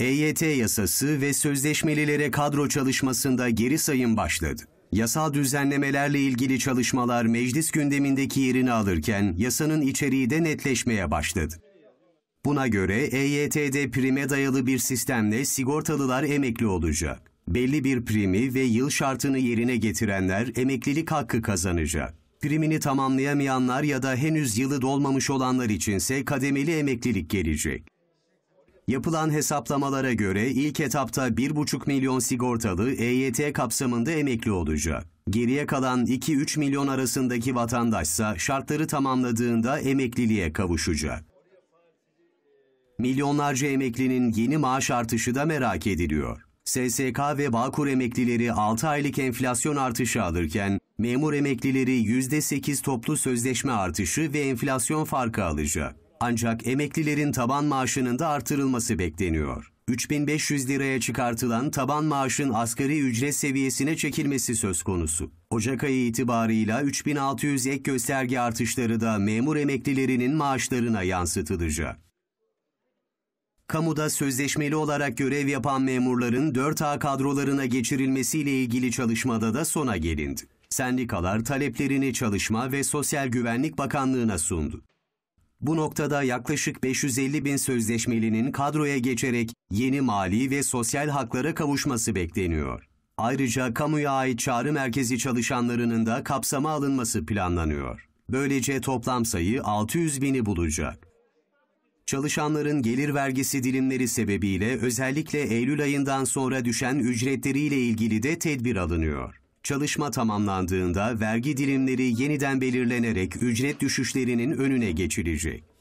EYT yasası ve sözleşmelilere kadro çalışmasında geri sayım başladı. Yasal düzenlemelerle ilgili çalışmalar meclis gündemindeki yerini alırken yasanın içeriği de netleşmeye başladı. Buna göre EYT'de prime dayalı bir sistemle sigortalılar emekli olacak. Belli bir primi ve yıl şartını yerine getirenler emeklilik hakkı kazanacak. Primini tamamlayamayanlar ya da henüz yılı dolmamış olanlar içinse kademeli emeklilik gelecek. Yapılan hesaplamalara göre ilk etapta 1,5 milyon sigortalı EYT kapsamında emekli olacak. Geriye kalan 2-3 milyon arasındaki vatandaşsa şartları tamamladığında emekliliğe kavuşacak. Milyonlarca emeklinin yeni maaş artışı da merak ediliyor. SSK ve Bağkur emeklileri 6 aylık enflasyon artışı alırken, memur emeklileri %8 toplu sözleşme artışı ve enflasyon farkı alacak. Ancak emeklilerin taban maaşının da artırılması bekleniyor. 3500 liraya çıkartılan taban maaşın asgari ücret seviyesine çekilmesi söz konusu. Ocak ayı itibarıyla 3600 ek gösterge artışları da memur emeklilerinin maaşlarına yansıtılacak. Kamuda sözleşmeli olarak görev yapan memurların 4A kadrolarına geçirilmesiyle ilgili çalışmada da sona gelindi. Sendikalar taleplerini Çalışma ve Sosyal Güvenlik Bakanlığı'na sundu. Bu noktada yaklaşık 550 bin sözleşmelinin kadroya geçerek yeni mali ve sosyal haklara kavuşması bekleniyor. Ayrıca kamuya ait çağrı merkezi çalışanlarının da kapsama alınması planlanıyor. Böylece toplam sayı 600 bini bulacak. Çalışanların gelir vergisi dilimleri sebebiyle özellikle Eylül ayından sonra düşen ücretleriyle ilgili de tedbir alınıyor. Çalışma tamamlandığında vergi dilimleri yeniden belirlenerek ücret düşüşlerinin önüne geçilecek.